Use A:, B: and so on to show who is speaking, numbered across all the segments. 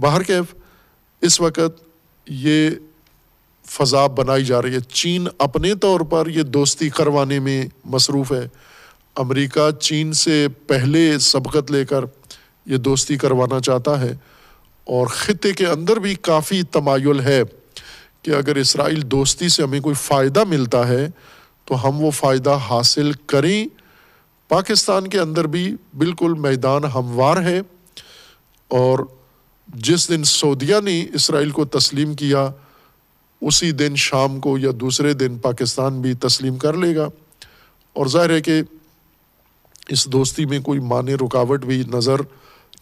A: बाहर के इस वक्त ये फजा बनाई जा रही है चीन अपने तौर पर यह दोस्ती करवाने में मसरूफ़ है अमरीका चीन से पहले सबकत लेकर यह दोस्ती करवाना चाहता है और ख़त्े के अंदर भी काफ़ी तमायल है कि अगर इसराइल दोस्ती से हमें कोई फ़ायदा मिलता है तो हम वो फ़ायदा हासिल करें पाकिस्तान के अंदर भी बिल्कुल मैदान हमवार है और जिस दिन सऊदिया ने इसराइल को तस्लीम किया उसी दिन शाम को या दूसरे दिन पाकिस्तान भी तस्लीम कर लेगा और जाहिर है कि इस दोस्ती में कोई माने रुकावट भी नज़र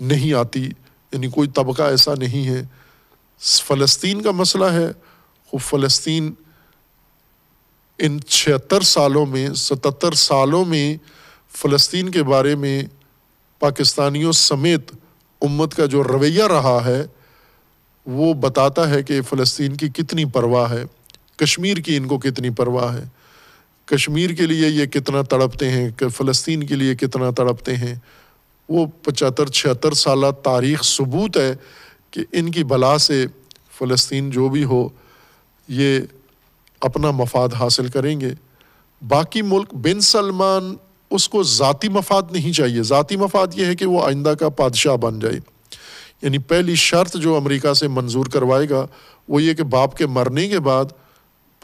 A: नहीं आती यानी कोई तबका ऐसा नहीं है फ़लस्तीन का मसला है वो फ़लस्तीन इन छिहत्तर सालों में सतर सालों में फ़लस्तीन के बारे में पाकिस्तानियों समेत उम्मत का जो रवैया रहा है वो बताता है कि फ़लस्तीन की कितनी परवाह है कश्मीर की इनको कितनी परवाह है कश्मीर के लिए ये कितना तड़पते हैं फ़लस्तीन के लिए कितना तड़पते हैं वो पचहत्तर छिहत्तर साल तारीख सबूत है कि इनकी बला से फ़लस्तीन जो भी हो ये अपना मफाद हासिल करेंगे बाकी मुल्क बिन सलमान उसको ज़ाती मफाद नहीं चाहिए ज़ाती मफाद ये है कि वो आइंदा का पादशाह बन जाए यानी पहली शर्त जो अमेरिका से मंजूर करवाएगा वो ये कि बाप के मरने के बाद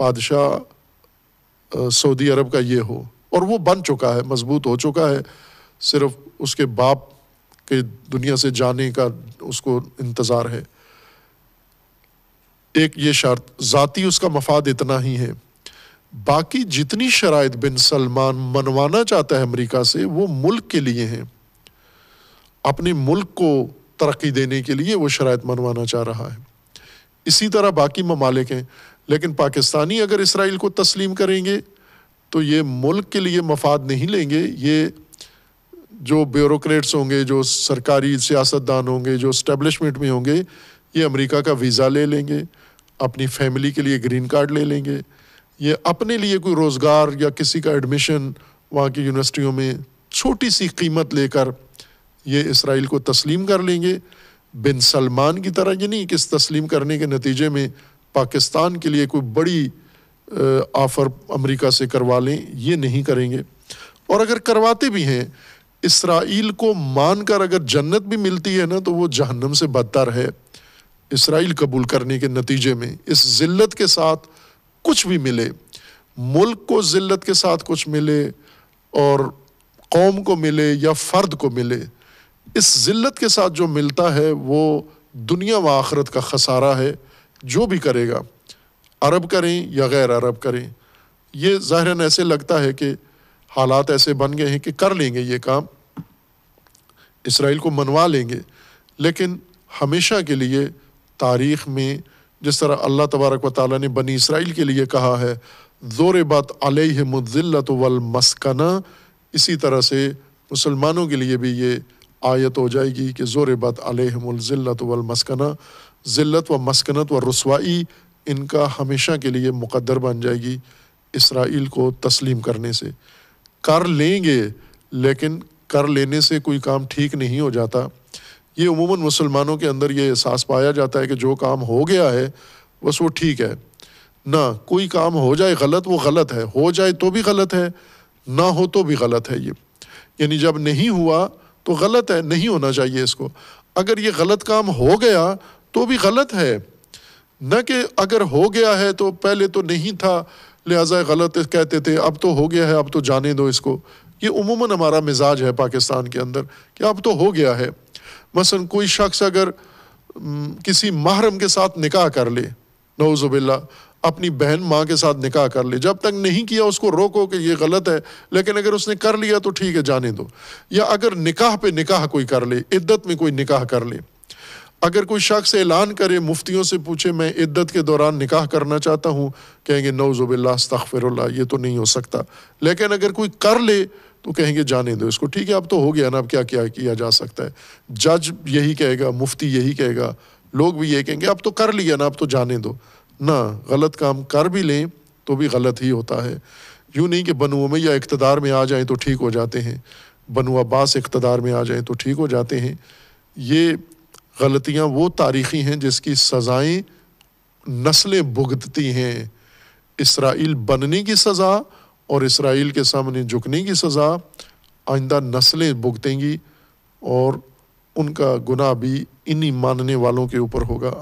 A: बादशाह सऊदी अरब का ये हो और वो बन चुका है मजबूत हो चुका है सिर्फ उसके बाप के दुनिया से जाने का उसको इंतज़ार है एक ये शर्त ज़ाती उसका मफाद इतना ही है बाकी जितनी शराइ बिन सलमान मनवाना चाहता है अमरीका से वो मुल्क के लिए हैं अपने मुल्क को तरक्की देने के लिए वो शराइ मनवाना चाह रहा है इसी तरह बाकी ममालिक हैं लेकिन पाकिस्तानी अगर इसराइल को तस्लीम करेंगे तो ये मुल्क के लिए मफाद नहीं लेंगे ये जो ब्यूरोक्रेट्स होंगे जो सरकारी सियासतदान होंगे जो इस्टेब्लिशमेंट में होंगे ये अमेरिका का वीज़ा ले लेंगे अपनी फैमिली के लिए ग्रीन कार्ड ले लेंगे ये अपने लिए कोई रोज़गार या किसी का एडमिशन वहाँ की यूनिवर्सिटियों में छोटी सी कीमत लेकर ये इसराइल को तस्लीम कर लेंगे बिन सलमान की तरह ये नहीं कि इस तस्लीम करने के नतीजे में पाकिस्तान के लिए कोई बड़ी ऑफ़र अमरीका से करवा लें ये नहीं करेंगे और अगर करवाते भी हैं इसराइल को मान कर अगर जन्नत भी मिलती है ना तो वो जहन्नम से बदतर है इसराइल कबूल करने के नतीजे में इस जिल्लत के साथ कुछ भी मिले मुल्क को ज़िल्लत के साथ कुछ मिले और कौम को मिले या फ़र्द को मिले इस ज़िल्लत के साथ जो मिलता है वो दुनिया व आखरत का खसारा है जो भी करेगा अरब करें या गैर अरब करें ये ज़ाहिर ऐसे लगता है कि हालात ऐसे बन गए हैं कि कर लेंगे ये काम इसराइल को मनवा लेंगे लेकिन हमेशा के लिए तारीख़ में जिस तरह अल्लाह तबारक व ताली ने बनी इसराइल के लिए कहा है ज़ोर बात अलह मुजिल्लत वल मस्कना इसी तरह से मुसलमानों के लिए भी ये आयत हो जाएगी कि ज़ोर बात अलहमजिल्लत वल मस्कना ज़िल्लत व मस्कनत व रसवाई इनका हमेशा के लिए मुकद्दर बन जाएगी इसराइल को तस्लीम करने से कर लेंगे लेकिन कर लेने से कोई काम ठीक नहीं हो जाता ये उमूमन मुसलमानों के अंदर ये एहसास पाया जाता है कि जो काम हो गया है बस वो ठीक है ना कोई काम हो जाए गलत वो गलत है हो जाए तो भी गलत है ना हो तो भी गलत है ये यानी जब नहीं हुआ तो गलत है नहीं होना चाहिए इसको अगर ये गलत काम हो गया तो भी गलत है न कि अगर हो गया है तो पहले तो नहीं था लिहाजा गलत कहते थे अब तो हो गया है अब तो जाने दो इसको ये उमूमन हमारा मिजाज है पाकिस्तान के अंदर कि अब तो हो गया है मसलन कोई शख्स अगर किसी महरम के साथ निकाह कर ले नौजुबिल्ला अपनी बहन माँ के साथ निकाह कर ले जब तक नहीं किया उसको रोको कि ये गलत है लेकिन अगर उसने कर लिया तो ठीक है जाने दो या अगर निकाह पे निकाह कोई कर ले इद्दत में कोई निकाह कर ले अगर कोई शख्स ऐलान करे मुफ्तियों से पूछे मैं इद्दत के दौरान निकाह करना चाहता हूँ कहेंगे नौज़बिल्ला तखफ़िरल्ला ये तो नहीं हो सकता लेकिन अगर कोई कर ले तो कहेंगे जाने दो इसको ठीक है अब तो हो गया ना अब क्या क्या किया जा सकता है जज यही कहेगा मुफ्ती यही कहेगा लोग भी ये कहेंगे अब तो कर लिया ना अब तो जाने दो ना गलत काम कर भी लें तो भी गलत ही होता है यूँ नहीं कि बनु या इकतदार में आ जाएँ तो ठीक हो जाते हैं बनु अब्बास इकतदार में आ जाएँ तो ठीक हो जाते हैं ये गलतियाँ वो तारीख़ी हैं जिसकी सज़ाएँ नस्लें भुगतती हैं इसराइल बनने की सज़ा और इसराइल के सामने झुकने की सज़ा आइंदा नस्लें भुगतेंगी और उनका गुनाह भी इन्हीं मानने वालों के ऊपर होगा